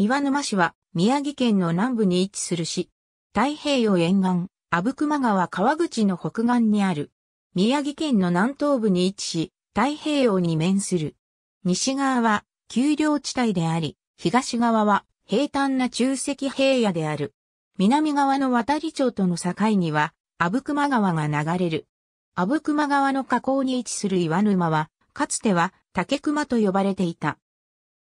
岩沼市は宮城県の南部に位置する市。太平洋沿岸、阿武隈川川口の北岸にある。宮城県の南東部に位置し、太平洋に面する。西側は丘陵地帯であり、東側は平坦な中石平野である。南側の渡里町との境には、阿武隈川が流れる。阿武隈川の河口に位置する岩沼は、かつては竹熊と呼ばれていた。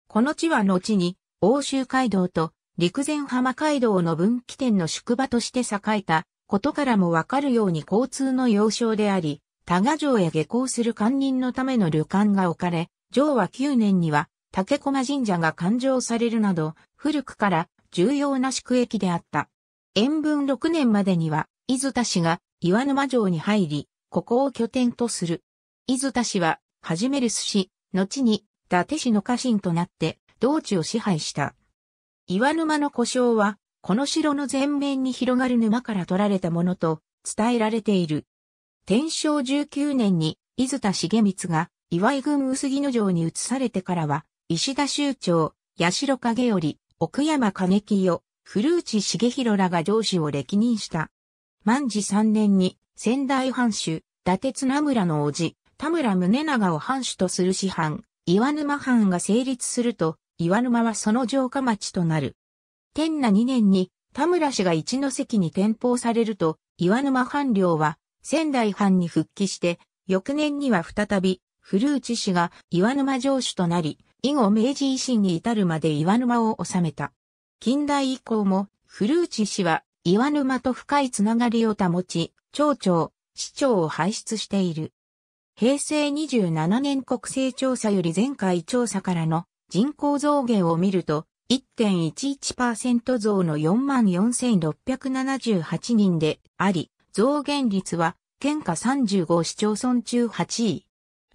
この地は後に欧州街道と陸前浜街道の分岐点の宿場として栄えたことからもわかるように交通の要衝であり、多賀城へ下校する官人のための旅館が置かれ、城は9年には竹駒神社が勘定されるなど、古くから重要な宿駅であった。延文6年までには、伊豆田氏が岩沼城に入り、ここを拠点とする。伊豆田氏は、はじめる寿司、後に伊達氏の家臣となって、同地を支配した。岩沼の故障は、この城の前面に広がる沼から取られたものと伝えられている。天正19年に、伊豆田重光が、岩井郡薄木野城に移されてからは、石田州長、八代影より、奥山景清、古内重弘らが上司を歴任した。万治3年に、仙台藩主、伊達綱村の叔父、田村宗長を藩主とする師範、岩沼藩が成立すると、岩沼はその城下町となる。天那2年に田村氏が一の関に転封されると、岩沼藩領は仙台藩に復帰して、翌年には再び古内氏が岩沼城主となり、以後明治維新に至るまで岩沼を治めた。近代以降も古内氏は岩沼と深いつながりを保ち、町長、市長を輩出している。平成27年国勢調査より前回調査からの人口増減を見ると、1.11%増の44,678人であり、増減率は、県下35市町村中8位。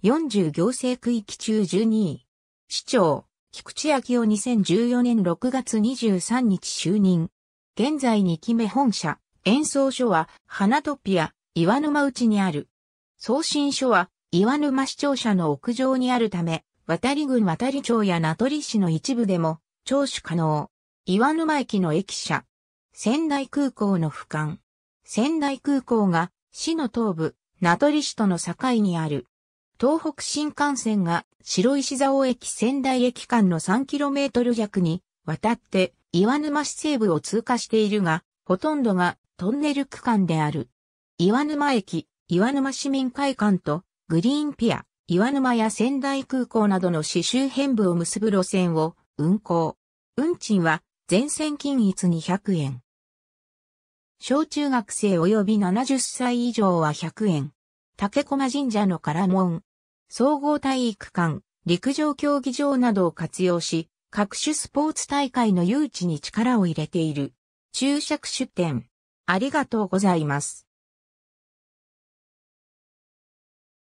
40行政区域中12位。市長、菊池明夫2014年6月23日就任。現在2期目本社、演奏所は、花トピア、岩沼内にある。送信所は、岩沼市庁舎の屋上にあるため、渡り郡渡り町や名取市の一部でも聴取可能。岩沼駅の駅舎。仙台空港の俯瞰。仙台空港が市の東部、名取市との境にある。東北新幹線が白石蔵駅仙台駅間の 3km 弱に渡って岩沼市西部を通過しているが、ほとんどがトンネル区間である。岩沼駅、岩沼市民会館とグリーンピア、岩沼や仙台空港などの市周辺部を結ぶ路線を運行。運賃は全線均一200円。小中学生及び70歳以上は100円。竹駒神社の唐門。総合体育館、陸上競技場などを活用し、各種スポーツ大会の誘致に力を入れている。注釈出展。ありがとうございます。